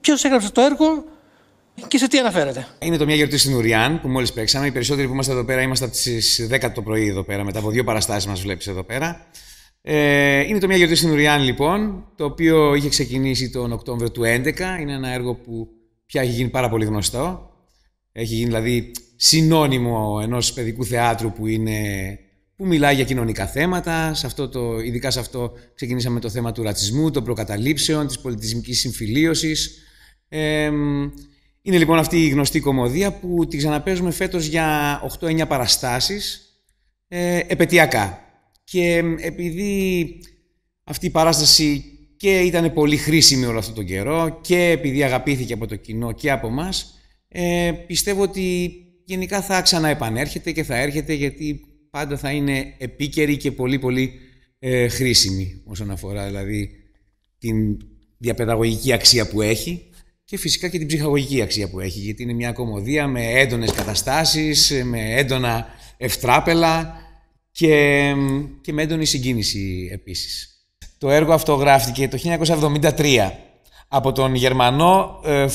ποιος έγραψε το έργο και σε τι αναφέρεται. Είναι το μια γιορτή στην Ουριάν που μόλις παίξαμε. Οι περισσότεροι που είμαστε εδώ πέρα είμαστε από τις 10 το πρωί εδώ πέρα, μετά από δύο παραστάσεις μας βλέπεις εδώ πέρα. Ε, είναι το μια γιορτή στην Ουριάν λοιπόν, το οποίο είχε ξεκινήσει τον Οκτώβριο του 2011. Είναι ένα έργο που πια έχει γίνει πάρα πολύ γνωστό. Έχει γίνει δηλαδή συνώνυμο ενός παιδικού θεάτρου που, είναι, που μιλάει για κοινωνικά θέματα. Σε αυτό το, ειδικά σε αυτό ξεκινήσαμε το θέμα του ρατσισμού, των προκαταλήψεων, της πολιτισμικής συμφιλίωσης, είναι λοιπόν αυτή η γνωστή κομμωδία που τη ξαναπαίζουμε φέτος για 8-9 παραστάσεις ε, επαιτειακά. Και επειδή αυτή η παράσταση και ήταν πολύ χρήσιμη όλο αυτό τον καιρό και επειδή αγαπήθηκε από το κοινό και από μας, ε, πιστεύω ότι γενικά θα ξαναεπανέρχεται και θα έρχεται γιατί πάντα θα είναι επίκαιρη και πολύ πολύ ε, χρήσιμη όσον αφορά δηλαδή την διαπαιδαγωγική αξία που έχει και φυσικά και την ψυχαγωγική αξία που έχει, γιατί είναι μια κομμωδία με έντονες καταστάσεις, με έντονα ευτράπελα και, και με έντονη συγκίνηση επίσης. Το έργο αυτό γράφτηκε το 1973 από τον Γερμανό ε,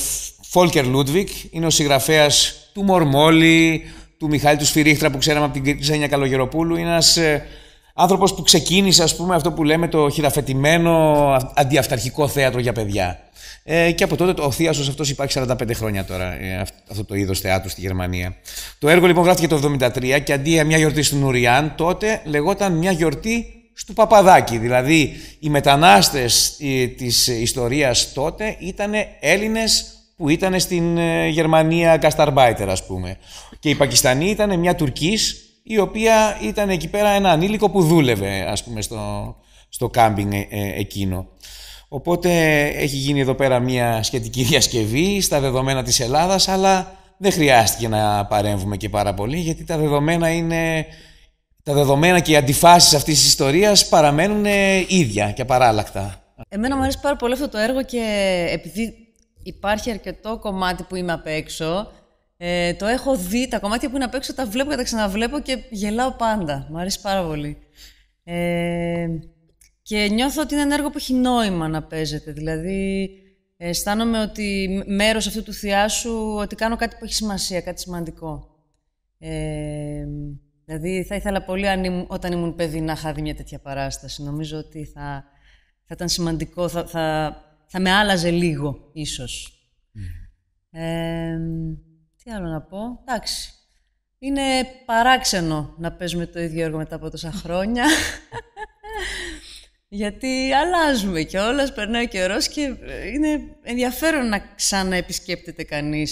Φόλκερ Λούντβικ, είναι ο συγγραφέας του Μορμόλη, του Μιχάλη του Σφυρίχτρα που ξέραμε από την Ξένια Καλογεροπούλου, είναι ένας ε, άνθρωπος που ξεκίνησε, ας πούμε, αυτό που λέμε το χειραφετημένο αντιαυταρχικό θέατρο για παιδιά. Ε, και από τότε ο Θίασος αυτός υπάρχει 45 χρόνια τώρα, ε, αυτό το είδος θεάτρου στη Γερμανία. Το έργο λοιπόν γράφτηκε το 1973 και αντί για μια γιορτή στην Ουριάν, τότε λεγόταν μια γιορτή στο Παπαδάκι. Δηλαδή, οι μετανάστες ε, της ιστορίας τότε ήταν Έλληνες που ήταν στην ε, Γερμανία Κασταρμπάιτερ, ας πούμε. Και οι Πακιστανοί ήταν μια Τουρκής η οποία ήταν εκεί πέρα ένα ανήλικο που δούλευε, ας πούμε, στο, στο κάμπινγκ ε, ε, εκείνο. Οπότε έχει γίνει εδώ πέρα μια σχετική διασκευή στα δεδομένα της Ελλάδας, αλλά δεν χρειάστηκε να παρέμβουμε και πάρα πολύ, γιατί τα δεδομένα είναι... Τα δεδομένα και οι αντιφάσεις αυτής της ιστορίας παραμένουν ε, ίδια και απαράλλακτα. Εμένα μου αρέσει πάρα πολύ αυτό το έργο και επειδή υπάρχει αρκετό κομμάτι που είμαι απ' έξω, ε, το έχω δει, τα κομμάτια που είναι απ' έξω τα βλέπω και τα ξαναβλέπω και γελάω πάντα. Μ' αρέσει πάρα πολύ. Ε, και νιώθω ότι είναι ένα έργο που έχει νόημα να παίζεται. Δηλαδή, αισθάνομαι ότι μέρος αυτού του θεάσου ότι κάνω κάτι που έχει σημασία, κάτι σημαντικό. Ε, δηλαδή, θα ήθελα πολύ αν, όταν ήμουν παιδί να είχα δει μια τέτοια παράσταση. Νομίζω ότι θα, ήταν σημαντικό, θα, θα, με άλλαζε λίγο, ίσως. Ε, τι άλλο να πω. Εντάξει. Είναι παράξενο να παίζουμε το ίδιο έργο μετά από τόσα χρόνια. Γιατί αλλάζουμε κιόλας, περνάει ο καιρός και είναι ενδιαφέρον να ξαναεπισκέπτεται κανείς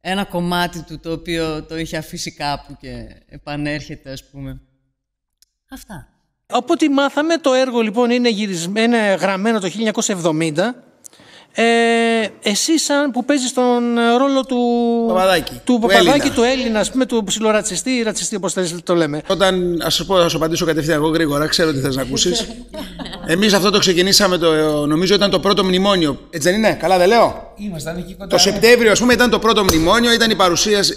ένα κομμάτι του το οποίο το είχε αφήσει κάπου και επανέρχεται, ας πούμε. Αυτά. Από ό,τι μάθαμε, το έργο λοιπόν είναι γυρισμένο, γραμμένο το 1970 ε, εσύ σαν που παίζεις τον ε, ρόλο του Παπαδάκη, του, Παπαδάκη, του Έλληνα, ας πούμε, του ψιλορατσιστή ή ρατσιστή όπως το λέμε. Όταν, ας σου πω, θα σου απαντήσω κατευθείαν εγώ γρήγορα, ξέρω τι θες να ακούσεις. Εμείς αυτό το ξεκινήσαμε, το, νομίζω ήταν το πρώτο μνημόνιο. Έτσι δεν είναι, καλά δεν λέω. Ήμασταν εκεί κοντά. Το ναι. Σεπτέμβριο, ας πούμε, ήταν το πρώτο μνημόνιο, ήταν η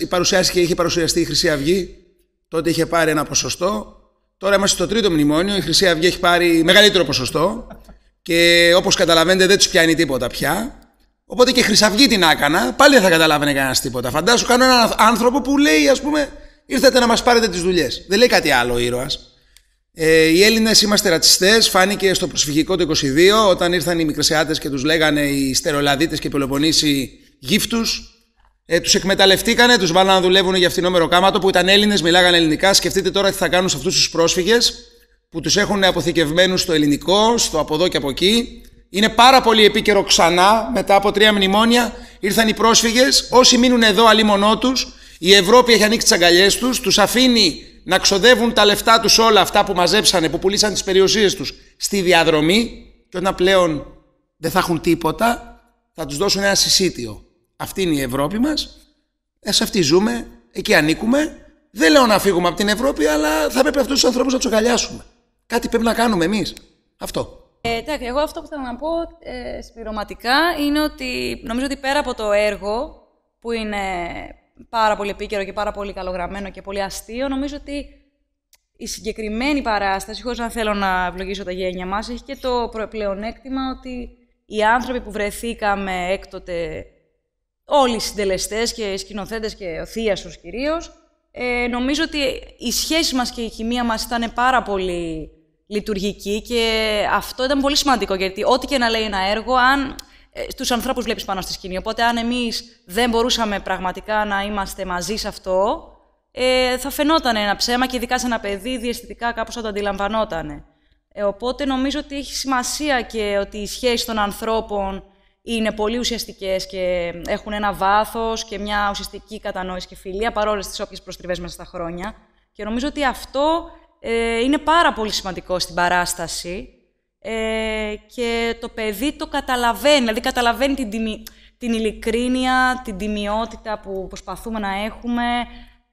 παρουσίαση, η και είχε παρουσιαστεί η Χρυσή Αυγή. Τότε είχε πάρει ένα ποσοστό. Τώρα είμαστε στο τρίτο μνημόνιο, η Χρυσή Αυγή έχει πάρει μεγαλύτερο ποσοστό και όπως καταλαβαίνετε δεν τους πιάνει τίποτα πια. Οπότε και χρυσαυγή την άκανα, πάλι δεν θα καταλάβαινε κανένας τίποτα. Φαντάσου κάνω έναν άνθρωπο που λέει ας πούμε ήρθατε να μας πάρετε τις δουλειές. Δεν λέει κάτι άλλο ο ήρωας. Ε, οι Έλληνες είμαστε ρατσιστές. Φάνηκε στο προσφυγικό το 22 όταν ήρθαν οι Μικρεσιάτε και τους λέγανε οι Στερολαδίτε και οι γύφτους. Ε, τους εκμεταλλευτήκανε, τους βάλανε να δουλεύουν για φθηνό μεροκάματο που ήταν Έλληνες, μιλάγανε ελληνικά. Σκεφτείτε τώρα τι θα κάνουν σε αυτούς τους πρόσφυγες που τους έχουν αποθηκευμένους στο ελληνικό, στο από εδώ και από εκεί. Είναι πάρα πολύ επίκαιρο ξανά, μετά από τρία μνημόνια, ήρθαν οι πρόσφυγες, όσοι μείνουν εδώ αλίμονό τους, η Ευρώπη έχει ανοίξει τις αγκαλιές τους, τους αφήνει να ξοδεύουν τα λεφτά τους όλα αυτά που μαζέψανε, που πουλήσαν τις περιουσίες τους στη διαδρομή και όταν πλέον δεν θα έχουν τίποτα, θα τους δώσουν ένα συσίτιο. Αυτή είναι η Ευρώπη μας, ε, σε αυτή ζούμε, εκεί ανήκουμε. Δεν λέω να φύγουμε από την Ευρώπη, αλλά θα πρέπει αυτούς τους ανθρώπους να τους αγκαλιάσουμε. Κάτι πρέπει να κάνουμε εμείς. Αυτό. Ε, εντάξει, εγώ αυτό που θέλω να πω ε, συμπληρωματικά είναι ότι νομίζω ότι πέρα από το έργο που είναι πάρα πολύ επίκαιρο και πάρα πολύ καλογραμμένο και πολύ αστείο, νομίζω ότι η συγκεκριμένη παράσταση, χωρίς να θέλω να ευλογήσω τα γένια μας, έχει και το πλεονέκτημα ότι οι άνθρωποι που βρεθήκαμε έκτοτε, όλοι οι συντελεστές και οι σκηνοθέτες και ο τους κυρίως, ε, νομίζω ότι η σχέση μας και η χημεία μας ήταν πάρα πολύ λειτουργική και αυτό ήταν πολύ σημαντικό γιατί ό,τι και να λέει ένα έργο, αν ε, στους ανθρώπους βλέπεις πάνω στη σκηνή. Οπότε αν εμείς δεν μπορούσαμε πραγματικά να είμαστε μαζί σε αυτό, ε, θα φαινόταν ένα ψέμα και ειδικά σε ένα παιδί διαισθητικά κάπως θα το αντιλαμβανόταν. Ε, οπότε νομίζω ότι έχει σημασία και ότι οι σχέσεις των ανθρώπων είναι πολύ ουσιαστικές και έχουν ένα βάθος και μια ουσιαστική κατανόηση και φιλία παρόλες τις όποιες προστριβές μέσα στα χρόνια. Και νομίζω ότι αυτό ε, είναι πάρα πολύ σημαντικό στην παράσταση ε, και το παιδί το καταλαβαίνει, δηλαδή καταλαβαίνει την, την ειλικρίνεια, την τιμιότητα που προσπαθούμε να έχουμε,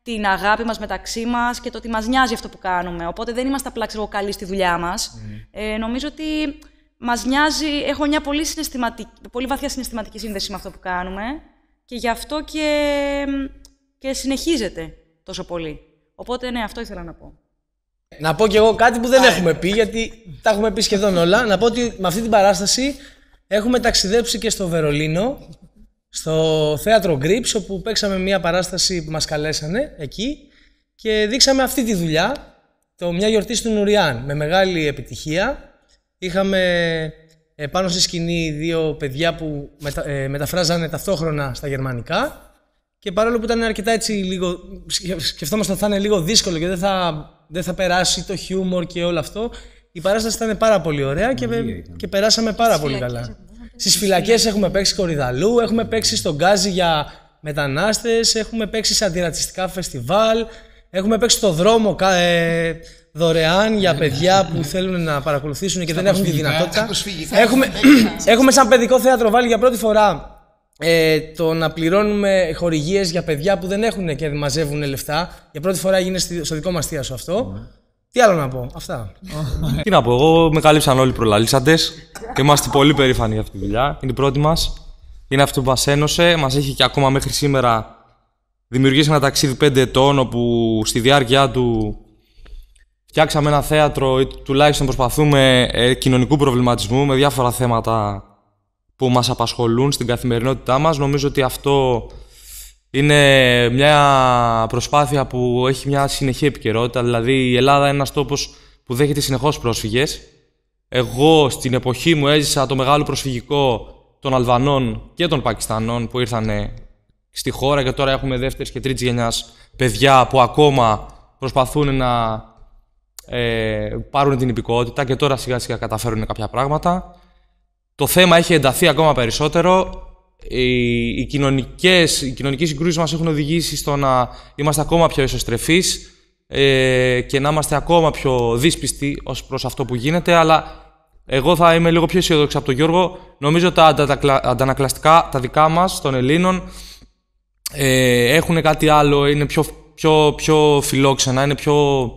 την αγάπη μας μεταξύ μας και το ότι μας νοιάζει αυτό που κάνουμε. Οπότε δεν είμαστε απλά ξέρω, καλοί στη δουλειά μας. Mm-hmm. Ε, νομίζω ότι μας νοιάζει, έχω μια πολύ, πολύ βαθιά συναισθηματική σύνδεση με αυτό που κάνουμε και γι' αυτό και, και συνεχίζεται τόσο πολύ. Οπότε ναι, αυτό ήθελα να πω. Να πω κι εγώ κάτι που δεν έχουμε πει, γιατί τα έχουμε πει σχεδόν όλα. Να πω ότι με αυτή την παράσταση έχουμε ταξιδέψει και στο Βερολίνο, στο θέατρο Grips, όπου παίξαμε μια παράσταση που μας καλέσανε εκεί και δείξαμε αυτή τη δουλειά, το «Μια γιορτή του Νουριάν» με μεγάλη επιτυχία. Είχαμε ε, πάνω στη σκηνή δύο παιδιά που μετα, ε, μεταφράζανε ταυτόχρονα στα γερμανικά και παρόλο που ήταν αρκετά έτσι λίγο, σκεφτόμαστε ότι θα είναι λίγο δύσκολο και δεν θα δεν θα περάσει το χιούμορ και όλο αυτό. Η παράσταση ήταν πάρα πολύ ωραία και, και περάσαμε πάρα πολύ καλά. Στι φυλακέ έχουμε παίξει κορυδαλού, έχουμε παίξει στον Γκάζι για μετανάστες, έχουμε παίξει σε αντιρατσιστικά φεστιβάλ, έχουμε παίξει στο δρόμο ε, δωρεάν για ναι, ναι. παιδιά που θέλουν να παρακολουθήσουν και δεν έχουν τη δυνατότητα. Έχουμε, έχουμε σαν παιδικό θέατρο βάλει για πρώτη φορά ε, το να πληρώνουμε χορηγίες για παιδιά που δεν έχουν και μαζεύουν λεφτά. Για πρώτη φορά έγινε στο δικό μας θεία αυτό. Ναι. Τι άλλο να πω, αυτά. Τι να πω, εγώ με κάλυψαν όλοι οι προλαλήσαντες. Είμαστε πολύ περήφανοι για αυτή τη δουλειά. Είναι η πρώτη μας. Είναι αυτό που μας ένωσε. Μας έχει και ακόμα μέχρι σήμερα δημιουργήσει ένα ταξίδι 5 ετών όπου στη διάρκεια του φτιάξαμε ένα θέατρο ή τουλάχιστον προσπαθούμε ε, κοινωνικού προβληματισμού με διάφορα θέματα που μας απασχολούν στην καθημερινότητά μας. Νομίζω ότι αυτό είναι μια προσπάθεια που έχει μια συνεχή επικαιρότητα. Δηλαδή η Ελλάδα είναι ένας τόπος που δέχεται συνεχώς πρόσφυγες. Εγώ στην εποχή μου έζησα το μεγάλο προσφυγικό των Αλβανών και των Πακιστανών που ήρθαν στη χώρα και τώρα έχουμε δεύτερης και τρίτης γενιάς παιδιά που ακόμα προσπαθούν να ε, πάρουν την υπηκότητα και τώρα σιγά σιγά καταφέρουν κάποια πράγματα. Το θέμα έχει ενταθεί ακόμα περισσότερο. Οι, οι, κοινωνικές, οι κοινωνικές συγκρούσεις μας έχουν οδηγήσει στο να είμαστε ακόμα πιο ισοστρεφείς ε, και να είμαστε ακόμα πιο δύσπιστοι ως προς αυτό που γίνεται, αλλά εγώ θα είμαι λίγο πιο αισιόδοξος από τον Γιώργο. Νομίζω τα αντανακλαστικά, τα δικά μας, των Ελλήνων, ε, έχουν κάτι άλλο, είναι πιο, πιο, πιο φιλόξενα, είναι πιο,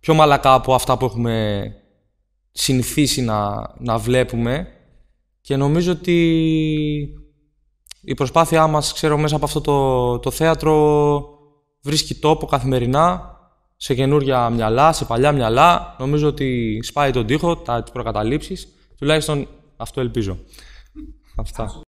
πιο μαλακά από αυτά που έχουμε συνηθίσει να, να βλέπουμε. Και νομίζω ότι η προσπάθειά μας, ξέρω, μέσα από αυτό το, το θέατρο βρίσκει τόπο καθημερινά σε καινούρια μυαλά, σε παλιά μυαλά. Νομίζω ότι σπάει τον τοίχο, τα, προκαταλήψεις. Τουλάχιστον αυτό ελπίζω. Αυτά.